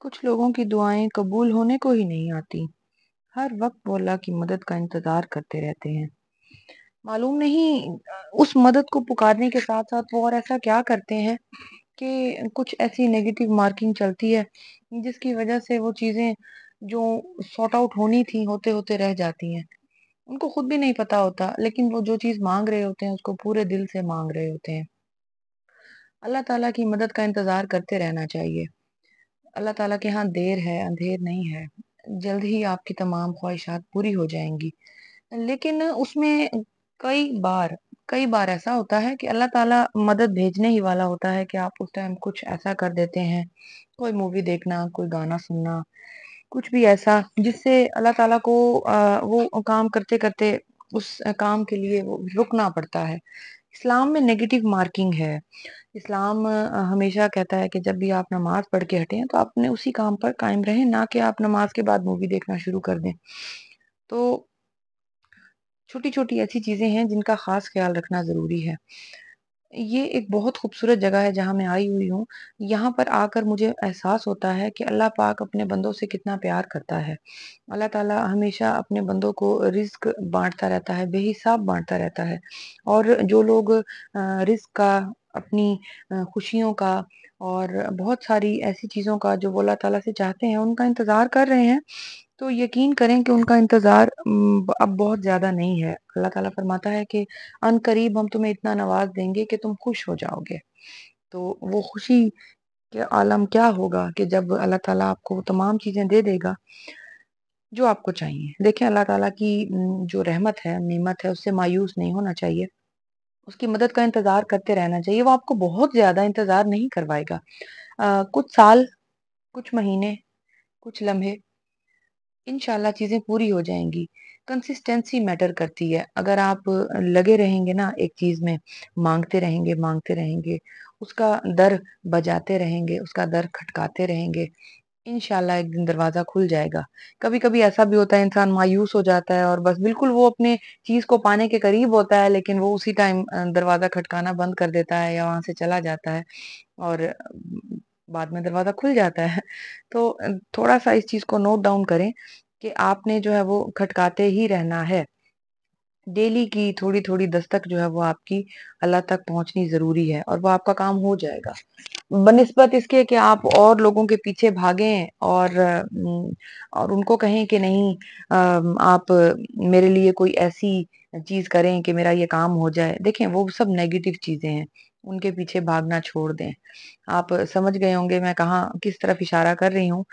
कुछ लोगों की दुआएं कबूल होने को ही नहीं आती हर वक्त वो अल्लाह की मदद का इंतज़ार करते रहते हैं मालूम नहीं उस मदद को पुकारने के साथ साथ वो और ऐसा क्या करते हैं कि कुछ ऐसी नेगेटिव मार्किंग चलती है जिसकी वजह से वो चीज़ें जो सॉर्ट आउट होनी थी होते होते रह जाती हैं उनको खुद भी नहीं पता होता लेकिन वो जो चीज़ मांग रहे होते हैं उसको पूरे दिल से मांग रहे होते हैं अल्लाह ताला की मदद का इंतज़ार करते रहना चाहिए अल्लाह ताला के यहाँ देर है अंधेर नहीं है जल्द ही आपकी तमाम ख्वाहिशात पूरी हो जाएंगी लेकिन उसमें कई बार कई बार ऐसा होता है कि अल्लाह ताला मदद भेजने ही वाला होता है कि आप उस टाइम कुछ ऐसा कर देते हैं कोई मूवी देखना कोई गाना सुनना कुछ भी ऐसा जिससे अल्लाह ताला को वो काम करते करते उस काम के लिए वो रुकना पड़ता है इस्लाम में नेगेटिव मार्किंग है इस्लाम हमेशा कहता है कि जब भी आप नमाज पढ़ के हटें तो आपने उसी काम पर कायम रहें ना कि आप नमाज के बाद मूवी देखना शुरू कर दें तो छोटी छोटी ऐसी चीज़ें हैं जिनका ख़ास ख्याल रखना ज़रूरी है ये एक बहुत खूबसूरत जगह है जहाँ मैं आई हुई हूँ यहाँ पर आकर मुझे एहसास होता है कि अल्लाह पाक अपने बंदों से कितना प्यार करता है अल्लाह ताला हमेशा अपने बंदों को रिस्क बांटता रहता है बेहिसाब बांटता रहता है और जो लोग रिस्क का अपनी खुशियों का और बहुत सारी ऐसी चीज़ों का जो वो अल्लाह ताला से चाहते हैं उनका इंतज़ार कर रहे हैं तो यकीन करें कि उनका इंतज़ार अब बहुत ज़्यादा नहीं है अल्लाह ताला फरमाता है कि अन करीब हम तुम्हें इतना नवाज देंगे कि तुम खुश हो जाओगे तो वो खुशी के आलम क्या होगा कि जब अल्लाह ताला आपको तमाम चीज़ें दे देगा जो आपको चाहिए देखें अल्लाह ताला की जो रहमत है नेमत है उससे मायूस नहीं होना चाहिए उसकी मदद का इंतज़ार करते रहना चाहिए वो आपको बहुत ज़्यादा इंतज़ार नहीं करवाएगा आ, कुछ साल कुछ महीने कुछ लम्हे इनशाला चीज़ें पूरी हो जाएंगी कंसिस्टेंसी मैटर करती है अगर आप लगे रहेंगे ना एक चीज़ में मांगते रहेंगे मांगते रहेंगे उसका दर बजाते रहेंगे उसका दर खटकाते रहेंगे इनशाला एक दिन दरवाज़ा खुल जाएगा कभी कभी ऐसा भी होता है इंसान मायूस हो जाता है और बस बिल्कुल वो अपने चीज़ को पाने के करीब होता है लेकिन वो उसी टाइम दरवाज़ा खटकाना बंद कर देता है या वहाँ से चला जाता है और बाद में दरवाज़ा खुल जाता है तो थोड़ा सा इस चीज़ को नोट डाउन करें कि आपने जो है वो खटकाते ही रहना है डेली की थोड़ी थोड़ी दस्तक जो है वो आपकी अल्लाह तक पहुंचनी ज़रूरी है और वो आपका काम हो जाएगा बनस्बत इसके कि आप और लोगों के पीछे भागें और और उनको कहें कि नहीं आप मेरे लिए कोई ऐसी चीज़ करें कि मेरा ये काम हो जाए देखें वो सब नेगेटिव चीज़ें हैं उनके पीछे भागना छोड़ दें आप समझ गए होंगे मैं कहा किस तरफ इशारा कर रही हूँ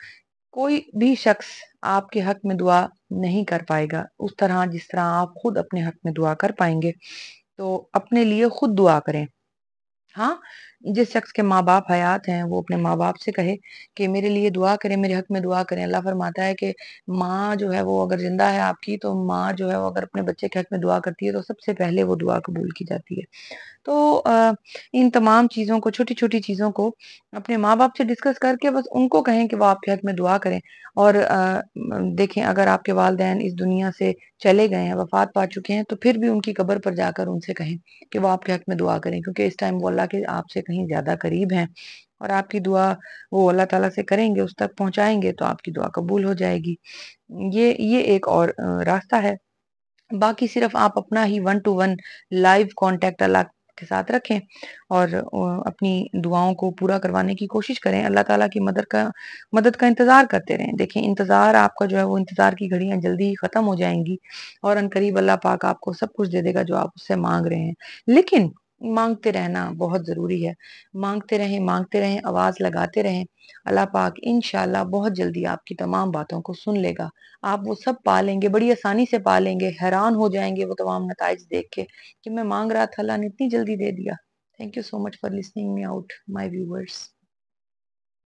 कोई भी शख्स आपके हक में दुआ नहीं कर पाएगा उस तरह जिस तरह आप खुद अपने हक में दुआ कर पाएंगे तो अपने लिए खुद दुआ करें हाँ जिस शख्स के माँ बाप हयात हैं वो अपने माँ बाप से कहे कि मेरे लिए दुआ करें मेरे हक में दुआ करें अल्लाह फरमाता है कि माँ जो है वो अगर जिंदा है आपकी तो माँ जो है वो अगर अपने बच्चे के हक में दुआ करती है तो सबसे पहले वो दुआ कबूल की जाती है तो आ, इन तमाम चीज़ों को छोटी छोटी चीज़ों को अपने माँ बाप से डिस्कस करके बस उनको कहें कि वो आपके हक में दुआ करें और आ, देखें अगर आपके वालदेन इस दुनिया से चले गए हैं वफात पा चुके हैं तो फिर भी उनकी कबर पर जाकर उनसे कहें कि वो आपके हक में दुआ करें क्योंकि इस टाइम वो अल्लाह के आपसे कहीं ही ज़्यादा करीब हैं और आपकी दुआ वो अल्लाह ताला से करेंगे उस तक पहुंचाएंगे तो आपकी दुआ कबूल हो जाएगी ये ये एक और रास्ता है बाकी सिर्फ आप अपना ही one to one live contact अल्लाह के साथ रखें और अपनी दुआओं को पूरा करवाने की कोशिश करें अल्लाह ताला की मदद का मदद का इंतज़ार करते रहें देखें इंतज़ार आपका जो है वो इंतज़ार की घड़ियां जल्दी ही ख़त्म हो जाएंगी और अनकरीब अल्लाह पाक आपको सब कुछ दे देगा जो आप उससे मांग रहे हैं लेकिन मांगते रहना बहुत ज़रूरी है मांगते रहें मांगते रहें आवाज़ लगाते रहें अल्लाह पाक इन बहुत जल्दी आपकी तमाम बातों को सुन लेगा आप वो सब पा लेंगे बड़ी आसानी से पा लेंगे हैरान हो जाएंगे वो तमाम नतज देख के कि मैं मांग रहा था अल्लाह ने इतनी जल्दी दे दिया thank you so much for listening me out my viewers